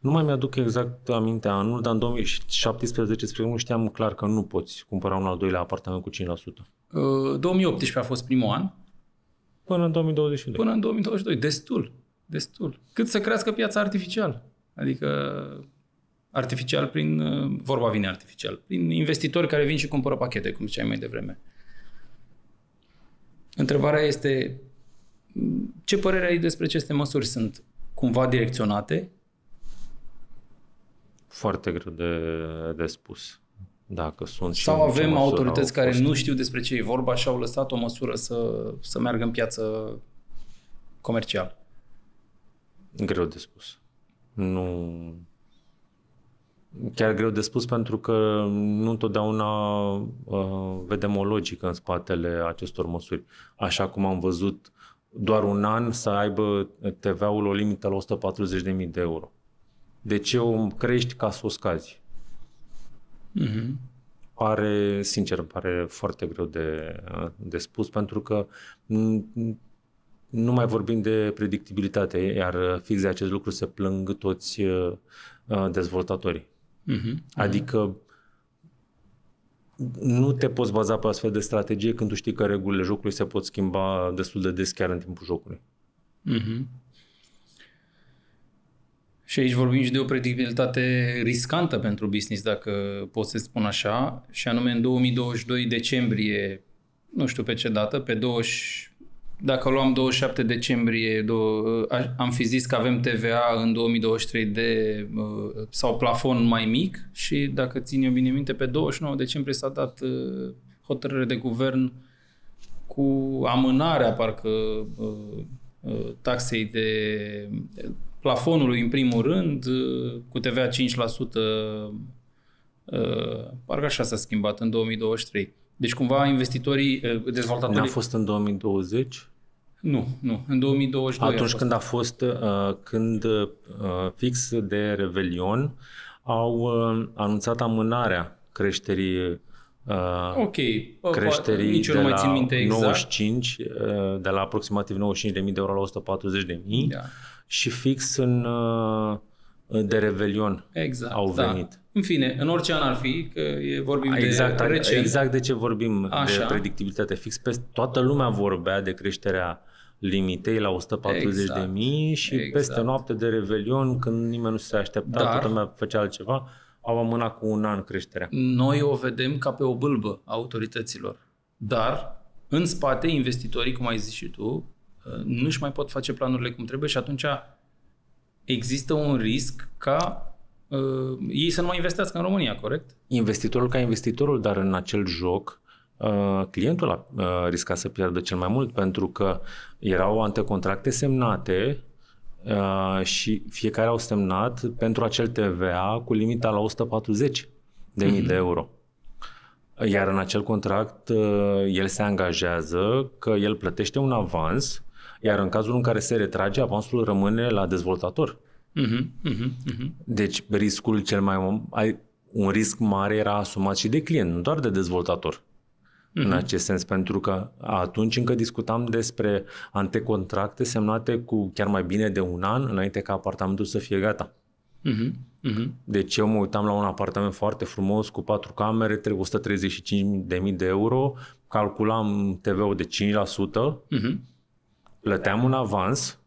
Nu mai mi-aduc exact aminte anul, dar în 2017, spre nu știam clar că nu poți cumpăra un al doilea apartament cu 5%. 2018 uh, a fost primul an Până în 2022. Până în 2022. Destul. Destul. Cât să crească piața artificial. Adică artificial prin, vorba vine artificial, prin investitori care vin și cumpără pachete, cum ziceai mai devreme. Întrebarea este, ce părere ai despre aceste măsuri? Sunt cumva direcționate? Foarte greu de, de spus dacă sunt Sau avem autorități care fost... nu știu despre ce e vorba și au lăsat o măsură să, să meargă în piață comercial. Greu de spus. Nu... Chiar greu de spus pentru că nu întotdeauna uh, vedem o logică în spatele acestor măsuri. Așa cum am văzut doar un an să aibă TVA-ul o limită la 140.000 de euro. De ce o crești ca să o scazi? Mm-hmm. Pare, sincer, îmi pare foarte greu de, de spus, pentru că nu mai vorbim de predictibilitate, iar fix de acest lucru se plâng toți uh, dezvoltatorii. Mm-hmm. Adică nu te poți baza pe astfel de strategie când tu știi că regulile jocului se pot schimba destul de des chiar în timpul jocului. Mm-hmm. Și aici vorbim și de o predictibilitate riscantă pentru business, dacă pot să spun așa, și anume în 2022 decembrie, nu știu pe ce dată, pe 20, dacă luam 27 decembrie, am fi zis că avem TVA în 2023 de uh, sau plafon mai mic și dacă țin eu bine minte, pe 29 decembrie s-a dat uh, hotărâre de guvern cu amânarea parcă uh, taxei de plafonului în primul rând, uh, cu TVA 5%, uh, parcă așa s-a schimbat în 2023. Deci cumva investitorii, uh, dezvoltatorii... N-a fost în 2020? Nu, nu, în 2022. Atunci a când a fost, când fix de Revelion au anunțat amânarea creșterii Uh, ok, creșterii nici de nu mai țin minte exact. 95, de la aproximativ 95.000 de euro la 140.000. Da și fix în uh, de Revelion exact, au da. venit. Da. În fine, în orice an ar fi, că e, vorbim exact, de recent. Exact de ce vorbim, Așa. de predictibilitate fix. Peste toată lumea vorbea de creșterea limitei la 140.000 exact. de mii exact, și exact. peste noapte de Revelion, când nimeni nu se aștepta, Dar, toată lumea făcea altceva, au amânat cu un an creșterea. Noi o vedem ca pe o bâlbă a autorităților. Dar, în spate, investitorii, cum ai zis și tu, nu-și mai pot face planurile cum trebuie și atunci există un risc ca uh, ei să nu mai investească în România, corect? Investitorul ca investitorul, dar în acel joc uh, clientul a uh, riscat să pierdă cel mai mult pentru că erau antecontracte semnate uh, și fiecare au semnat pentru acel TVA cu limita la 140 de mii mhm. de euro. Iar în acel contract el se angajează că el plătește un avans iar în cazul în care se retrage, avansul rămâne la dezvoltator. Uh-huh, uh-huh, uh-huh. Deci riscul cel mai ai, un risc mare era asumat și de client, nu doar de dezvoltator. Uh-huh. În acest sens, pentru că atunci încă discutam despre antecontracte semnate cu chiar mai bine de un an înainte ca apartamentul să fie gata. Uh-huh. Uh-huh. Deci eu mă uitam la un apartament foarte frumos cu patru camere, 135.000 de euro, calculam TV-ul de 5%, uh-huh plăteam un avans,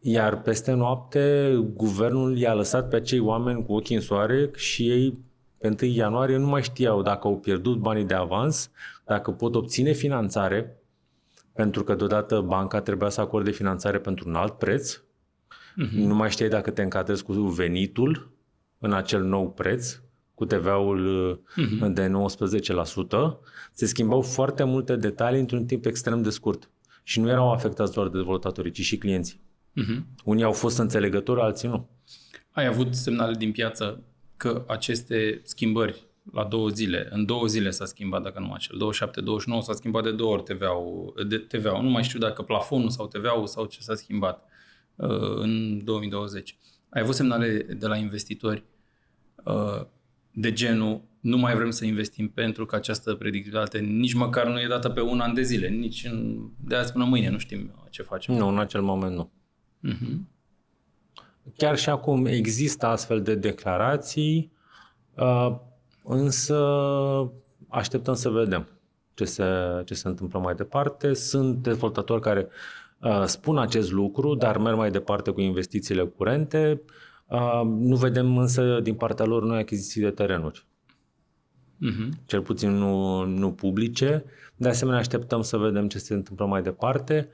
iar peste noapte guvernul i-a lăsat pe acei oameni cu ochii în soare și ei pe 1 ianuarie nu mai știau dacă au pierdut banii de avans, dacă pot obține finanțare, pentru că deodată banca trebuia să acorde finanțare pentru un alt preț, uh-huh. nu mai știai dacă te încadrezi cu venitul în acel nou preț, cu TVA-ul uh-huh. Mhm. de 19%, se schimbau foarte multe detalii într-un timp extrem de scurt. Și nu erau afectați doar de dezvoltatorii, ci și clienții. Uh-huh. Unii au fost înțelegători, alții nu. Ai avut semnale din piață că aceste schimbări la două zile, în două zile s-a schimbat, dacă nu mă înșel, 27-29 s-a schimbat de două ori TVA-ul, de TVA-ul. Nu mai știu dacă plafonul sau TVA-ul sau ce s-a schimbat uh, în 2020. Ai avut semnale de la investitori uh, de genul nu mai vrem să investim pentru că această predictivitate nici măcar nu e dată pe un an de zile, nici în, de azi până mâine, nu știm ce facem. Nu, în acel moment nu. Uh-huh. Chiar și acum există astfel de declarații, ă, însă așteptăm să vedem ce se, ce se întâmplă mai departe. Sunt dezvoltatori care ă, spun acest lucru, dar merg mai departe cu investițiile curente. Ă, nu vedem însă din partea lor noi achiziții de terenuri uh-huh. cel puțin nu, nu publice. De asemenea, așteptăm să vedem ce se întâmplă mai departe.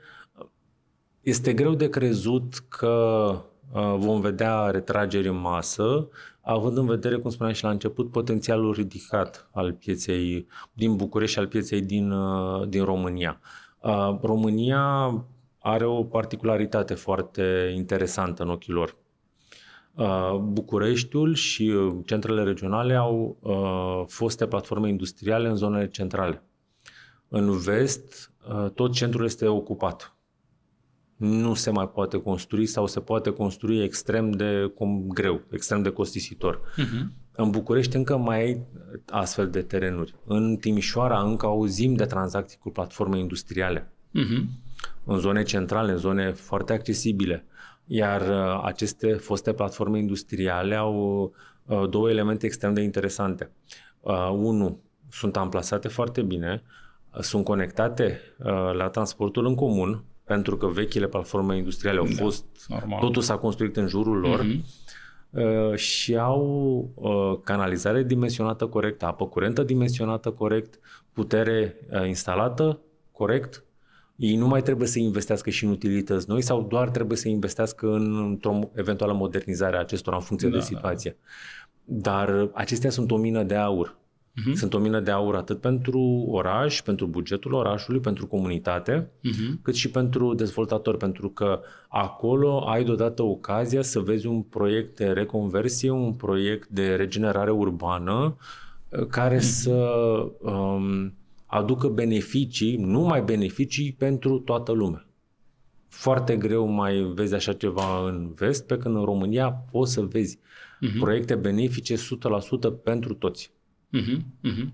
Este greu de crezut că uh, vom vedea retrageri în masă, având în vedere, cum spuneam și la început, potențialul ridicat al pieței din București și al pieței din, uh, din România. Uh, România are o particularitate foarte interesantă în ochii lor. Uh, Bucureștiul și uh, centrele regionale au uh, foste platforme industriale în zonele centrale. În vest, tot centrul este ocupat. Nu se mai poate construi sau se poate construi extrem de cum, greu, extrem de costisitor. Uh-huh. În București încă mai ai astfel de terenuri. În Timișoara încă auzim de tranzacții cu platforme industriale. Uh-huh. În zone centrale, în zone foarte accesibile. Uh, iar uh, aceste foste platforme industriale au uh, două elemente extrem de interesante. Uh, unu, sunt amplasate foarte bine, sunt conectate la transportul în comun, pentru că vechile platforme industriale au da, fost, da, totul s-a construit în jurul lor uh-huh. și au canalizare dimensionată corect, apă curentă dimensionată corect, putere instalată corect, ei nu mai trebuie să investească și în utilități noi sau doar trebuie să investească în, într-o eventuală modernizare a acestora în funcție da, de da. situație. Dar acestea sunt o mină de aur. Uh-huh. Sunt o mină de aur atât pentru oraș, pentru bugetul orașului, pentru comunitate, uh-huh. cât și pentru dezvoltator, pentru că acolo ai deodată ocazia să vezi un proiect de reconversie, un proiect de regenerare urbană uh, care uh-huh. să um, aducă beneficii, numai beneficii pentru toată lumea. Foarte greu mai vezi așa ceva în vest, pe când în România poți să vezi uh-huh. proiecte benefice 100% pentru toți. Uh-huh. Uh-huh.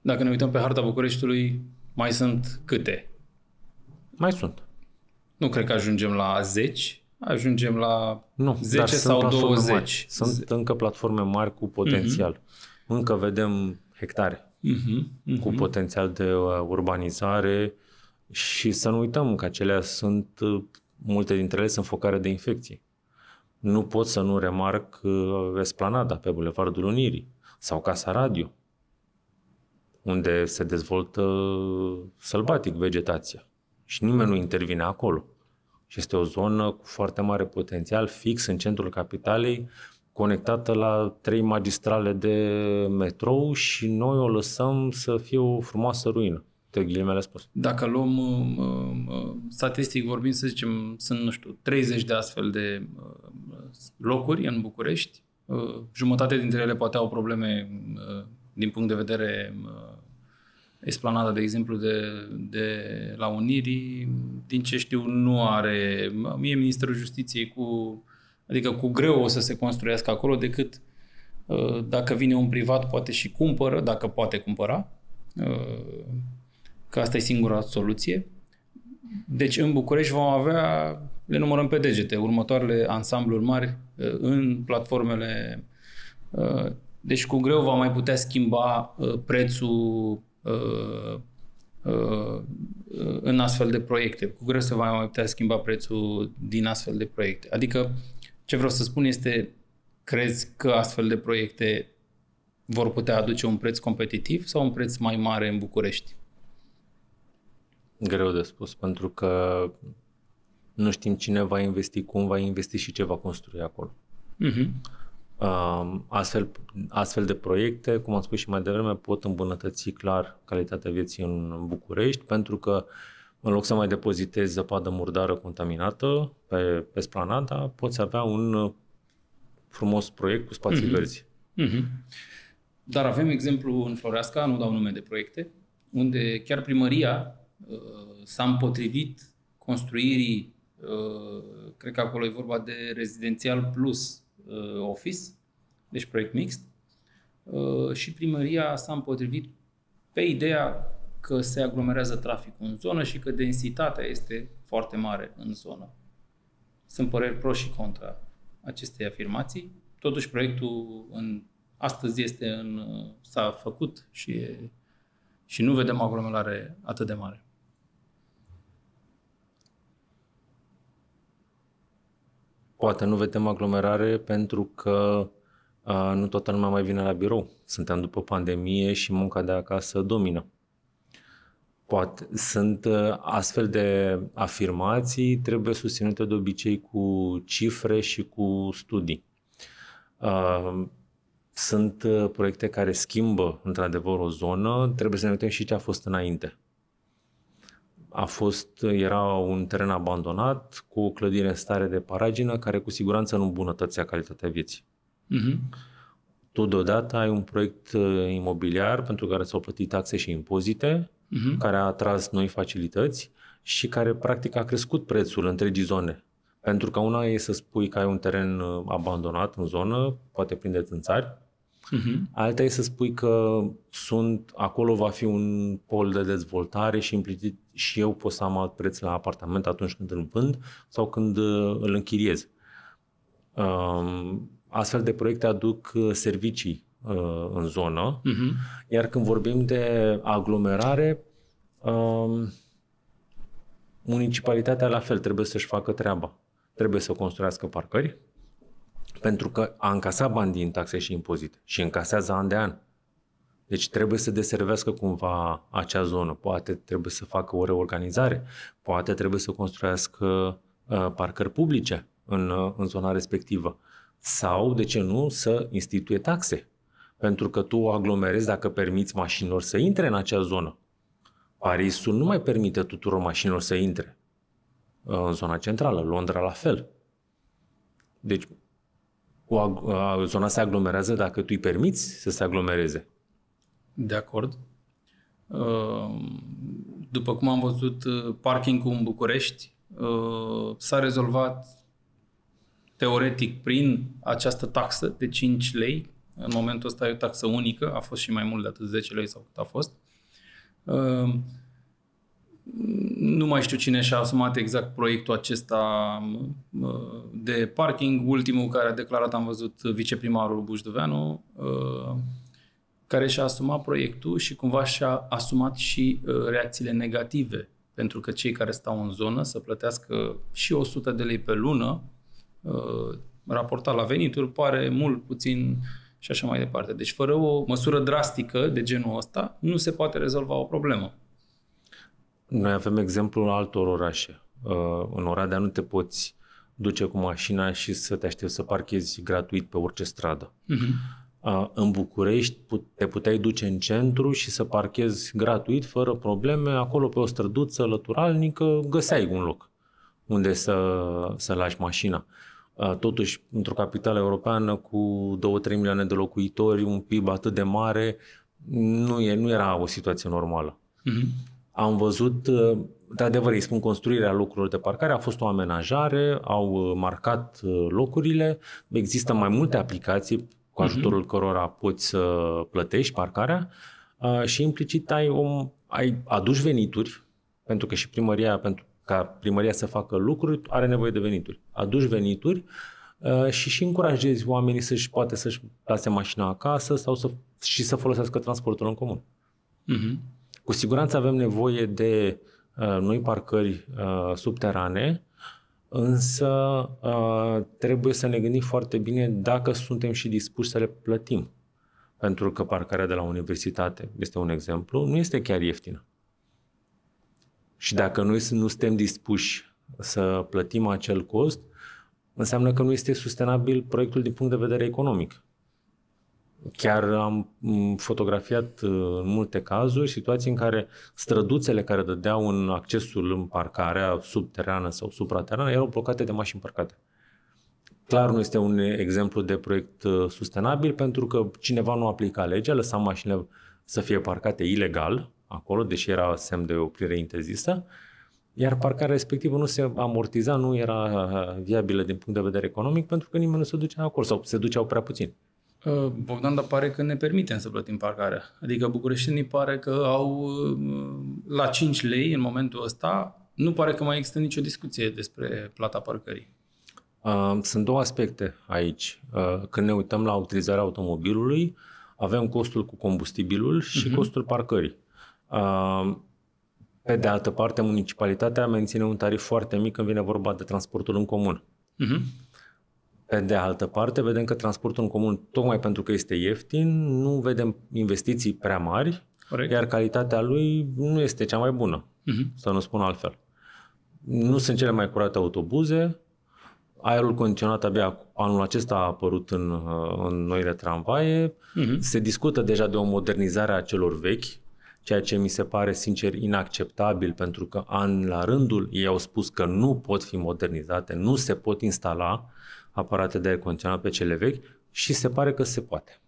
Dacă ne uităm pe harta Bucureștiului, mai sunt câte? Mai sunt. Nu cred că ajungem la 10, ajungem la nu, 10 dar sau sunt 20. Mari. Sunt Z- încă platforme mari cu potențial. Uh-huh. Încă vedem hectare uh-huh, uh-huh. cu potențial de uh, urbanizare și să nu uităm că acelea sunt, uh, multe dintre ele sunt focare de infecții. Nu pot să nu remarc uh, Esplanada pe Bulevardul Unirii sau Casa Radio, unde se dezvoltă sălbatic vegetația și nimeni nu intervine acolo. Și este o zonă cu foarte mare potențial, fix în centrul capitalei, conectată la trei magistrale de metrou și noi o lăsăm să fie o frumoasă ruină, de ghilimele spus. Dacă luăm, uh, uh, statistic vorbind, să zicem, sunt, nu știu, 30 de astfel de uh, locuri în București, jumătate dintre ele poate au probleme din punct de vedere Esplanada, de exemplu, de, de la Unirii, din ce știu, nu are. Mie Ministerul Justiției cu Adică cu greu o să se construiască acolo decât uh, dacă vine un privat poate și cumpără, dacă poate cumpăra, uh, că asta e singura soluție. Deci în București vom avea, le numărăm pe degete, următoarele ansambluri mari uh, în platformele. Deci cu greu va mai putea schimba prețul în astfel de proiecte. Cu greu se va mai putea schimba prețul din astfel de proiecte. Adică ce vreau să spun este, crezi că astfel de proiecte vor putea aduce un preț competitiv sau un preț mai mare în București? Greu de spus, pentru că nu știm cine va investi, cum va investi și ce va construi acolo. Uh-huh. Astfel, astfel de proiecte, cum am spus și mai devreme, pot îmbunătăți clar calitatea vieții în București, pentru că uh, în loc să mai depozitezi zăpadă murdară contaminată pe, pe splanada, poți avea un uh, frumos proiect cu spații mm-hmm. verzi. Mm-hmm. Dar avem exemplu în Floreasca, nu dau nume de proiecte, unde chiar primăria uh, s-a împotrivit construirii, uh, cred că acolo e vorba de rezidențial plus uh, office, deci proiect mixt, uh, și primăria s-a împotrivit pe ideea că se aglomerează traficul în zonă și că densitatea este foarte mare în zonă. Sunt păreri pro și contra acestei afirmații. Totuși, proiectul în, astăzi este în, s-a făcut și, e, și nu vedem aglomerare atât de mare. Poate nu vedem aglomerare pentru că nu toată lumea mai vine la birou. Suntem după pandemie și munca de acasă domină poate, sunt uh, astfel de afirmații, trebuie susținute de obicei cu cifre și cu studii. Uh, sunt uh, proiecte care schimbă, într-adevăr, o zonă, trebuie să ne uităm și ce a fost înainte. A fost, era un teren abandonat, cu o clădire în stare de paragină, care cu siguranță nu îmbunătățea calitatea vieții. Mm-hmm. Tu deodată ai un proiect imobiliar pentru care s-au plătit taxe și impozite, uh-huh. care a atras noi facilități și care practic a crescut prețul întregii zone. Pentru că una e să spui că ai un teren uh, abandonat în zonă, poate prinde țari, uh-huh. alta e să spui că sunt, acolo va fi un pol de dezvoltare și implicit și eu pot să am alt preț la apartament atunci când îl vând sau când uh, îl închiriez. Um, astfel de proiecte aduc uh, servicii uh, în zonă. Uh-huh. Iar când vorbim de aglomerare, uh, municipalitatea la fel trebuie să-și facă treaba. Trebuie să construiască parcări, pentru că a încasat bani din taxe și impozite și încasează an de an. Deci trebuie să deservească cumva acea zonă. Poate trebuie să facă o reorganizare, poate trebuie să construiască uh, parcări publice în, uh, în zona respectivă. Sau, de ce nu, să instituie taxe pentru că tu aglomerezi dacă permiți mașinilor să intre în acea zonă. Parisul nu mai permite tuturor mașinilor să intre uh, în zona centrală, Londra la fel. Deci, o, uh, zona se aglomerează dacă tu îi permiți să se aglomereze. De acord. Uh, după cum am văzut parkingul în București, s-a rezolvat teoretic prin această taxă de 5 lei în momentul ăsta e o taxă unică, a fost și mai mult de atât, 10 lei sau cât a fost. Ehm, nu mai știu cine și-a asumat exact proiectul acesta de parking. Ultimul care a declarat, am văzut, viceprimarul Bușdoveanu, ehm, care și-a asumat proiectul și cumva și-a asumat și reacțiile negative. Pentru că cei care stau în zonă să plătească și 100 de lei pe lună, raportat la venituri, pare mult puțin uh, și așa mai departe. Deci fără o măsură drastică de genul ăsta nu se poate rezolva o problemă. Noi avem exemplul altor orașe. Uh, în Oradea nu te poți duce cu mașina și să te aștepți să parchezi gratuit pe orice stradă. Uh-huh. În București te puteai duce în centru și să parchezi gratuit, fără probleme, acolo pe o străduță lăturalnică găseai un loc unde să, să lași mașina. Uh, Uh, totuși într-o capitală europeană cu 2-3 milioane de locuitori, un PIB atât de mare, nu, e, nu era o situație normală. Mm-hmm. Am văzut, de uh, adevăr îi spun, construirea locurilor de parcare a fost o amenajare, au uh, marcat locurile, există mai multe aplicații cu mhm. ajutorul mm-hmm. cărora poți să plătești parcarea și implicit ai, o, ai aduci venituri, pentru că și primăria pentru ca primăria să facă lucruri, are nevoie de venituri. Aduci venituri uh, și și încurajezi oamenii să-și poate să-și lase mașina acasă sau să, și să folosească transportul în comun. Uh-huh. Cu siguranță avem nevoie de uh, noi parcări uh, subterane, însă uh, trebuie să ne gândim foarte bine dacă suntem și dispuși să le plătim. Pentru că parcarea de la universitate este un exemplu, nu este chiar ieftină. Și dacă noi nu suntem dispuși să plătim acel cost, înseamnă că nu este sustenabil proiectul din punct de vedere economic. Chiar am fotografiat uh, în multe cazuri situații în care străduțele care dădeau în accesul în parcarea subterană sau supraterană erau blocate de mașini parcate. Clar nu este un exemplu de proiect uh, sustenabil pentru că cineva nu aplica legea, lăsa mașinile să fie parcate ilegal, acolo, deși era semn de oprire interzisă, iar parcarea respectivă nu se amortiza, nu era uh, viabilă din punct de vedere economic, pentru că nimeni nu se ducea acolo sau se duceau prea puțin. Uh, Bogdan, dar pare că ne permitem să plătim parcarea. Adică bucureștenii pare că au uh, la 5 lei în momentul ăsta, nu pare că mai există nicio discuție despre plata parcării. Sunt două aspecte aici. Când ne uităm la utilizarea automobilului, avem costul cu combustibilul și uh-huh. costul parcării. Pe de altă parte, municipalitatea menține un tarif foarte mic când vine vorba de transportul în comun. Uh-huh. Pe de altă parte, vedem că transportul în comun, tocmai pentru că este ieftin, nu vedem investiții prea mari, Correct. iar calitatea lui nu este cea mai bună, uh-huh. să nu spun altfel. Nu sunt cele mai curate autobuze, aerul condiționat abia anul acesta a apărut în, în noile tramvaie, uh-huh. se discută deja de o modernizare a celor vechi, ceea ce mi se pare sincer inacceptabil, pentru că an la rândul ei au spus că nu pot fi modernizate, nu se pot instala aparate de aer condiționat pe cele vechi și se pare că se poate.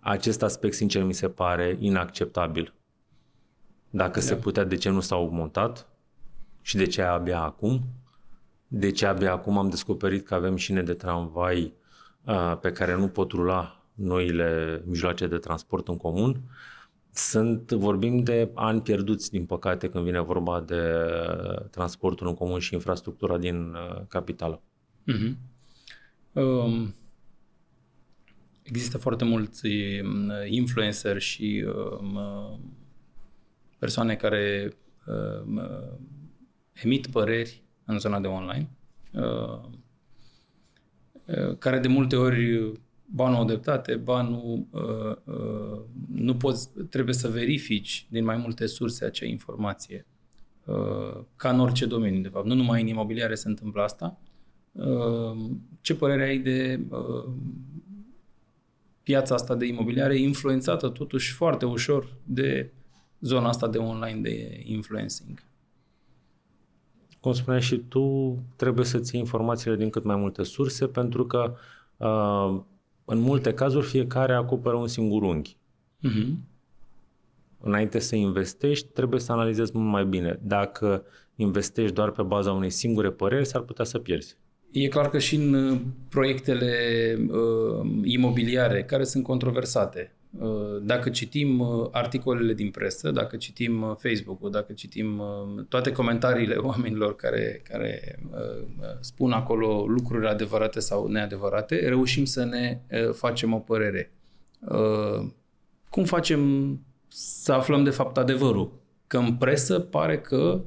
Acest aspect, sincer, mi se pare inacceptabil. Dacă da. se putea, de ce nu s-au montat și de ce abia acum? De ce abia acum am descoperit că avem șine de tramvai uh, pe care nu pot rula noile mijloace de transport în comun? Uh, sunt, vorbim de ani pierduți, din păcate, când vine vorba de uh, transportul în comun și infrastructura din uh, capitală. Uh-huh. Um, există foarte mulți um, influencer și um, persoane care um, emit păreri în zona de online, uh, uh care de multe ori banul au dreptate, banul uh, uh, nu poți, trebuie să verifici din mai multe surse acea informație. Uh, ca în orice domeniu, de fapt. Nu numai în imobiliare se întâmplă asta. Uh, ce părere ai de uh, piața asta de imobiliare influențată totuși foarte ușor de zona asta de online de influencing? Cum spuneai și tu, trebuie să ții informațiile din cât mai multe surse pentru că uh, în multe cazuri fiecare acoperă un singur unghi. Uh-huh. Înainte să investești, trebuie să analizezi mult mai bine. Dacă investești doar pe baza unei singure păreri, s-ar putea să pierzi. E clar că și în uh, proiectele uh, imobiliare, care sunt controversate, Uh, dacă citim uh, articolele din presă, dacă citim uh, Facebook-ul, dacă citim toate comentariile oamenilor care, care spun acolo lucruri adevărate sau neadevărate, reușim să ne facem o părere. Cum facem să aflăm de fapt adevărul? Că în presă pare că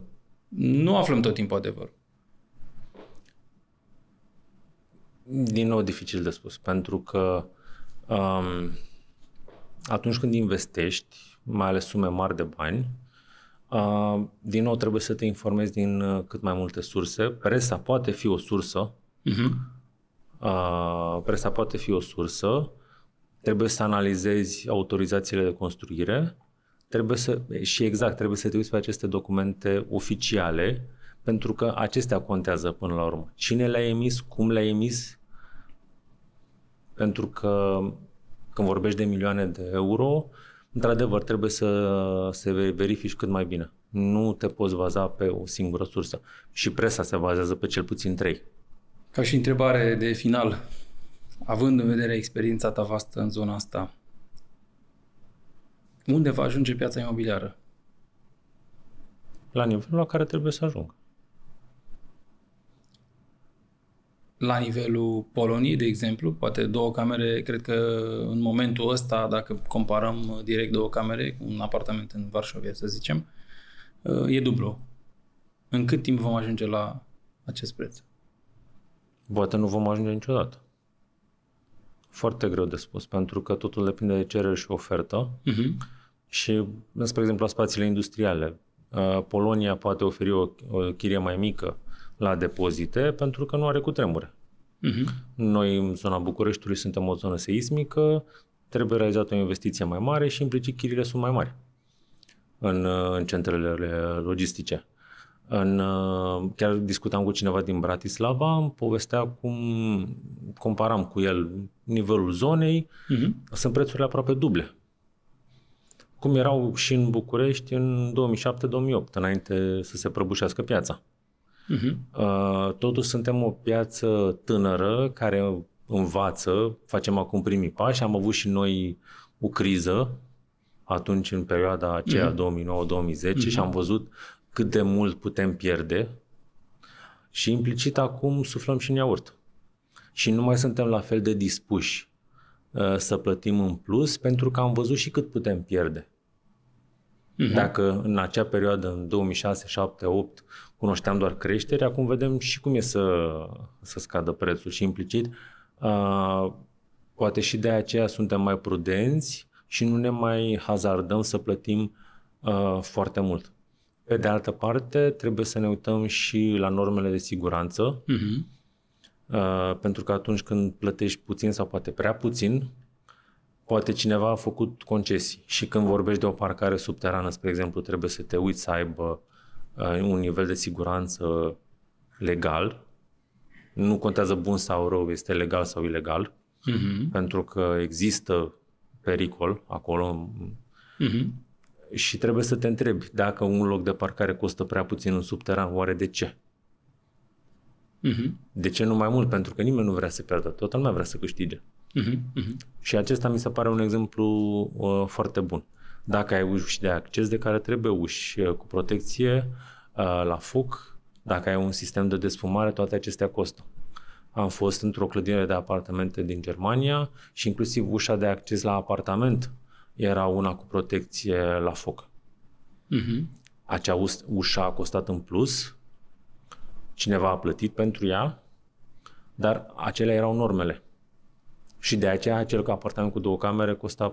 nu aflăm tot timpul adevărul. Din nou dificil de spus, pentru că um, atunci când investești, mai ales sume mari de bani, uh, din nou trebuie să te informezi din uh, cât mai multe surse. Presa poate fi o sursă. Uh-huh. Uh, presa poate fi o sursă. Trebuie să analizezi autorizațiile de construire. Trebuie să, și exact, trebuie să te uiți pe aceste documente oficiale, pentru că acestea contează până la urmă. Cine le-a emis, cum le-a emis, pentru că când vorbești de milioane de euro, într-adevăr trebuie să se verifici cât mai bine. Nu te poți baza pe o singură sursă. Și presa se bazează pe cel puțin trei. Ca și întrebare de final, având în vedere experiența ta vastă în zona asta, unde va ajunge piața imobiliară? La nivelul la care trebuie să ajungă. la nivelul Poloniei, de exemplu, poate două camere, cred că în momentul ăsta, dacă comparăm direct două camere, un apartament în Varșovia, să zicem, uh, e dublu. În cât timp vom ajunge la acest preț? Poate nu vom ajunge niciodată. Foarte greu de spus, pentru că totul depinde de cerere și ofertă. Uh-huh. Și, spre exemplu, la spațiile industriale. Uh, Polonia poate oferi o, o chirie mai mică, la depozite pentru că nu are cu tremure. Uh-huh. Noi în zona Bucureștiului suntem o zonă seismică, trebuie realizată o investiție mai mare și implicit chirile sunt mai mari în, în centrele logistice. În, chiar discutam cu cineva din Bratislava, îmi povestea cum comparam cu el nivelul zonei, uh-huh. sunt prețurile aproape duble. Cum erau și în București în 2007-2008, înainte să se prăbușească piața. Uh-huh. Totuși suntem o piață tânără care învață, facem acum primii pași, am avut și noi o criză atunci în perioada aceea uh-huh. 2009-2010 uh-huh. și am văzut cât de mult putem pierde și implicit acum suflăm și în iaurt. Și nu mai suntem la fel de dispuși uh, să plătim în plus pentru că am văzut și cât putem pierde. Uh-huh. Dacă în acea perioadă, în 2006, 2007, 2008, cunoșteam doar creștere, acum vedem și cum e să, să scadă prețul și implicit. Uh, poate și de aceea suntem mai prudenți și nu ne mai hazardăm să plătim uh, foarte mult. Pe de altă parte, trebuie să ne uităm și la normele de siguranță, uh-huh. uh, pentru că atunci când plătești puțin sau poate prea puțin, poate cineva a făcut concesii și când vorbești de o parcare subterană, spre exemplu, trebuie să te uiți să aibă Uh, un nivel de siguranță legal. Nu contează bun sau rău, este legal sau ilegal, uh-huh. pentru că există pericol acolo uh-huh. și trebuie să te întrebi dacă un loc de parcare costă prea puțin în subteran, oare de ce? Uh-huh. De ce nu mai mult? Pentru că nimeni nu vrea să pierdă, toată lumea vrea să câștige. Uh-huh. Uh-huh. Și acesta mi se pare un exemplu uh, foarte bun. Uh, dacă ai uși de acces de care trebuie uși uh, cu protecție uh, la foc, dacă ai un sistem de desfumare, toate acestea costă. Am fost într-o clădire de apartamente din Germania și inclusiv ușa de acces la apartament era una cu protecție la foc. Uh-huh. Acea ușa a costat în plus, cineva a plătit pentru ea, dar acelea erau normele. Și de aceea acel apartament cu două camere costa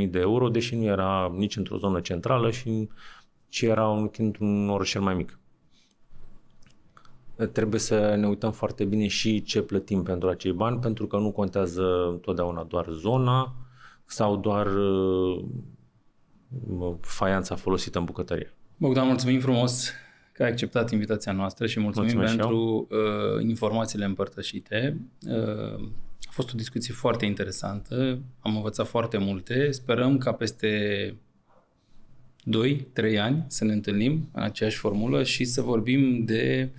400.000 de euro, deși nu era nici într-o zonă centrală, și, ci era un, într-un orășel mai mic. Trebuie să ne uităm foarte bine și ce plătim pentru acei bani, pentru că nu contează întotdeauna doar zona sau doar uh, faianța folosită în bucătărie. Bogdan, mulțumim frumos că ai acceptat invitația noastră și mulțumim, mulțumim pentru uh, informațiile împărtășite. Uh, a fost o discuție foarte interesantă, am învățat foarte multe. Sperăm ca peste 2-3 ani să ne întâlnim în aceeași formulă și să vorbim de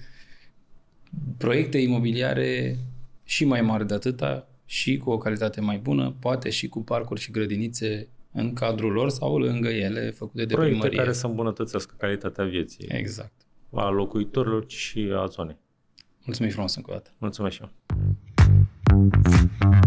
proiecte imobiliare și mai mari de atâta și cu o calitate mai bună, poate și cu parcuri și grădinițe în cadrul lor sau lângă ele făcute de Proiecte primărie. care să îmbunătățească calitatea vieții. Exact. A locuitorilor și a zonei. Mulțumim frumos încă o dată. Mulțumesc și eu. Thank you.